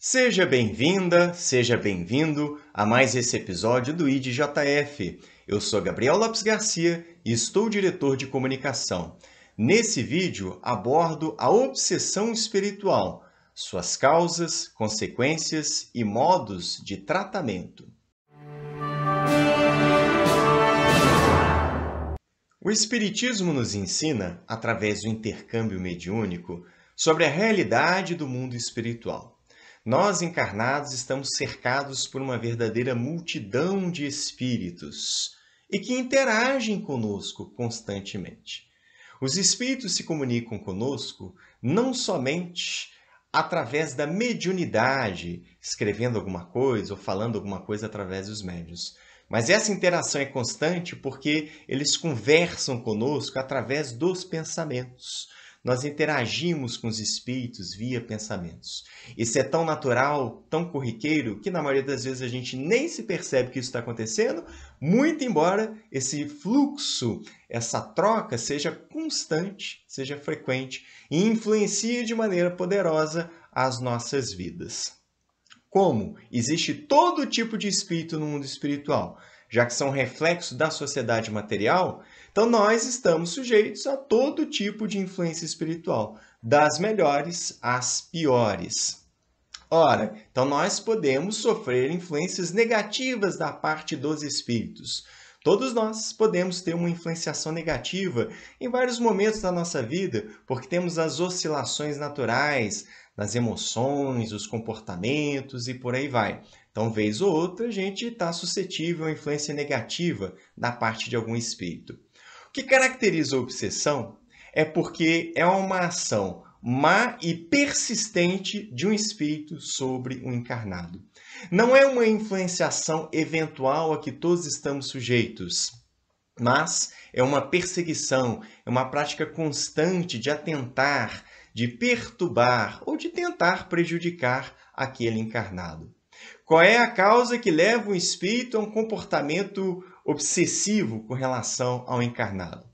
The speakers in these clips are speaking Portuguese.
Seja bem-vinda, seja bem-vindo a mais esse episódio do IDJF. Eu sou Gabriel Lopes Garcia e estou diretor de comunicação. Nesse vídeo abordo a obsessão espiritual, suas causas, consequências e modos de tratamento. O Espiritismo nos ensina, através do intercâmbio mediúnico, sobre a realidade do mundo espiritual. Nós encarnados estamos cercados por uma verdadeira multidão de espíritos e que interagem conosco constantemente. Os espíritos se comunicam conosco não somente através da mediunidade, escrevendo alguma coisa ou falando alguma coisa através dos médios. Mas essa interação é constante porque eles conversam conosco através dos pensamentos. Nós interagimos com os espíritos via pensamentos. Isso é tão natural, tão corriqueiro, que na maioria das vezes a gente nem se percebe que isso está acontecendo, muito embora esse fluxo, essa troca seja constante, seja frequente e influencie de maneira poderosa as nossas vidas. Como? Existe todo tipo de espírito no mundo espiritual, já que são reflexos da sociedade material, então nós estamos sujeitos a todo tipo de influência espiritual, das melhores às piores. Ora, então nós podemos sofrer influências negativas da parte dos espíritos. Todos nós podemos ter uma influenciação negativa em vários momentos da nossa vida, porque temos as oscilações naturais, nas emoções, os comportamentos e por aí vai. Então, vez ou outra, a gente está suscetível à influência negativa da parte de algum espírito. O que caracteriza a obsessão é porque é uma ação má e persistente de um espírito sobre um encarnado. Não é uma influenciação eventual a que todos estamos sujeitos, mas é uma perseguição, é uma prática constante de atentar, de perturbar ou de tentar prejudicar aquele encarnado. Qual é a causa que leva o espírito a um comportamento obsessivo com relação ao encarnado?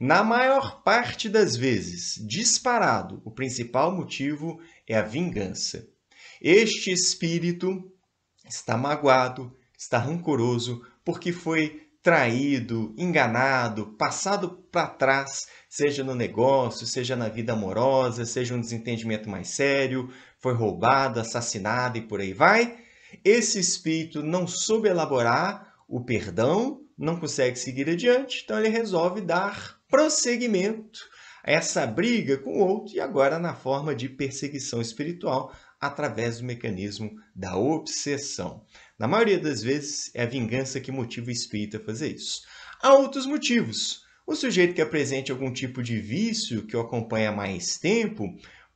Na maior parte das vezes, disparado, o principal motivo é a vingança. Este espírito está magoado, está rancoroso, porque foi traído, enganado, passado para trás, seja no negócio, seja na vida amorosa, seja um desentendimento mais sério, foi roubado, assassinado e por aí vai, esse espírito não soube elaborar o perdão, não consegue seguir adiante, então ele resolve dar prosseguimento a essa briga com o outro e agora na forma de perseguição espiritual, através do mecanismo da obsessão. Na maioria das vezes, é a vingança que motiva o espírito a fazer isso. Há outros motivos. O sujeito que apresente algum tipo de vício que o acompanha mais tempo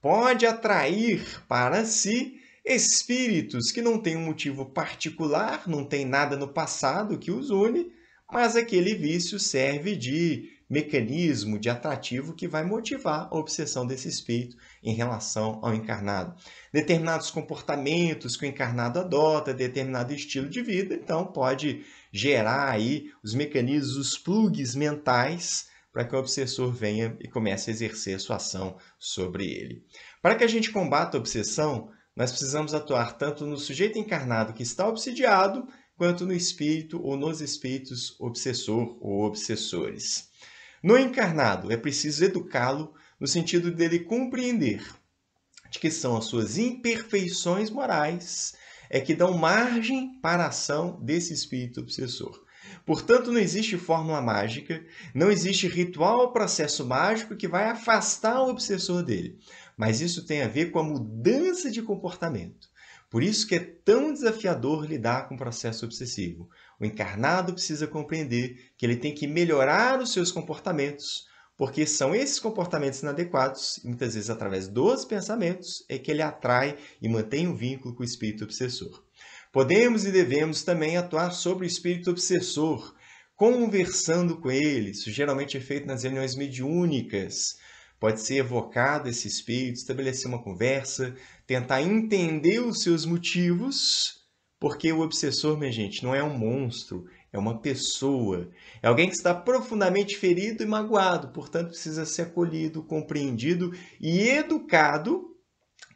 pode atrair para si espíritos que não têm um motivo particular, não tem nada no passado que os une, mas aquele vício serve de mecanismo de atrativo que vai motivar a obsessão desse espírito em relação ao encarnado. Determinados comportamentos que o encarnado adota, determinado estilo de vida, então pode gerar aí os mecanismos, os plugs mentais para que o obsessor venha e comece a exercer a sua ação sobre ele. Para que a gente combata a obsessão, nós precisamos atuar tanto no sujeito encarnado que está obsidiado, quanto no espírito ou nos espíritos obsessor ou obsessores. No encarnado, é preciso educá-lo no sentido dele compreender de que são as suas imperfeições morais é que dão margem para a ação desse espírito obsessor. Portanto, não existe fórmula mágica, não existe ritual ou processo mágico que vai afastar o obsessor dele. Mas isso tem a ver com a mudança de comportamento. Por isso que é tão desafiador lidar com o processo obsessivo. O encarnado precisa compreender que ele tem que melhorar os seus comportamentos, porque são esses comportamentos inadequados, muitas vezes através dos pensamentos, é que ele atrai e mantém um vínculo com o espírito obsessor. Podemos e devemos também atuar sobre o espírito obsessor, conversando com ele. Isso geralmente é feito nas reuniões mediúnicas Pode ser evocado esse espírito, estabelecer uma conversa, tentar entender os seus motivos, porque o obsessor, minha gente, não é um monstro, é uma pessoa. É alguém que está profundamente ferido e magoado, portanto, precisa ser acolhido, compreendido e educado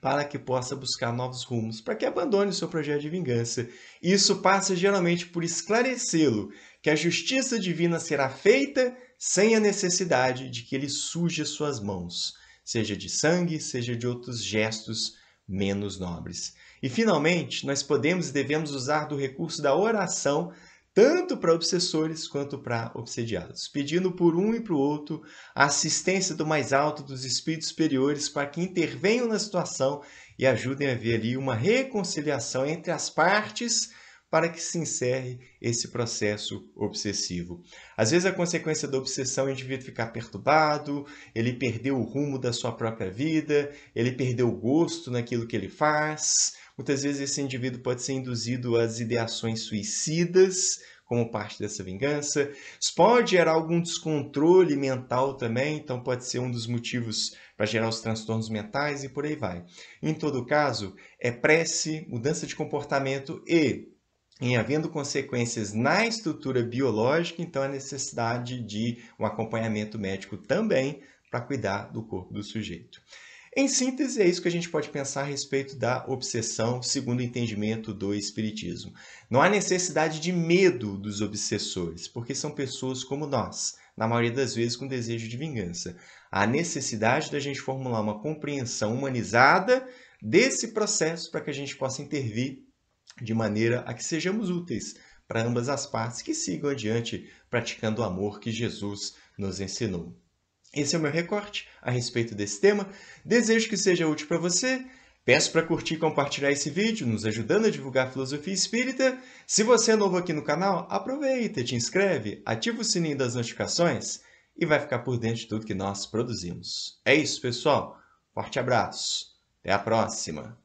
para que possa buscar novos rumos, para que abandone o seu projeto de vingança. Isso passa geralmente por esclarecê-lo que a justiça divina será feita sem a necessidade de que ele suje suas mãos, seja de sangue, seja de outros gestos menos nobres. E finalmente, nós podemos e devemos usar do recurso da oração tanto para obsessores quanto para obsediados, pedindo por um e para o outro a assistência do mais alto dos espíritos superiores para que intervenham na situação e ajudem a ver ali uma reconciliação entre as partes para que se encerre esse processo obsessivo. Às vezes, a consequência da obsessão é o indivíduo ficar perturbado, ele perdeu o rumo da sua própria vida, ele perdeu o gosto naquilo que ele faz. Muitas vezes, esse indivíduo pode ser induzido às ideações suicidas, como parte dessa vingança. Isso pode gerar algum descontrole mental também, então pode ser um dos motivos para gerar os transtornos mentais e por aí vai. Em todo caso, é prece, mudança de comportamento e em havendo consequências na estrutura biológica, então a necessidade de um acompanhamento médico também para cuidar do corpo do sujeito. Em síntese, é isso que a gente pode pensar a respeito da obsessão, segundo o entendimento do Espiritismo. Não há necessidade de medo dos obsessores, porque são pessoas como nós, na maioria das vezes com desejo de vingança. Há necessidade da gente formular uma compreensão humanizada desse processo para que a gente possa intervir de maneira a que sejamos úteis para ambas as partes que sigam adiante praticando o amor que Jesus nos ensinou. Esse é o meu recorte a respeito desse tema. Desejo que seja útil para você. Peço para curtir e compartilhar esse vídeo, nos ajudando a divulgar a filosofia espírita. Se você é novo aqui no canal, aproveita, te inscreve, ativa o sininho das notificações e vai ficar por dentro de tudo que nós produzimos. É isso, pessoal. Forte abraço. Até a próxima.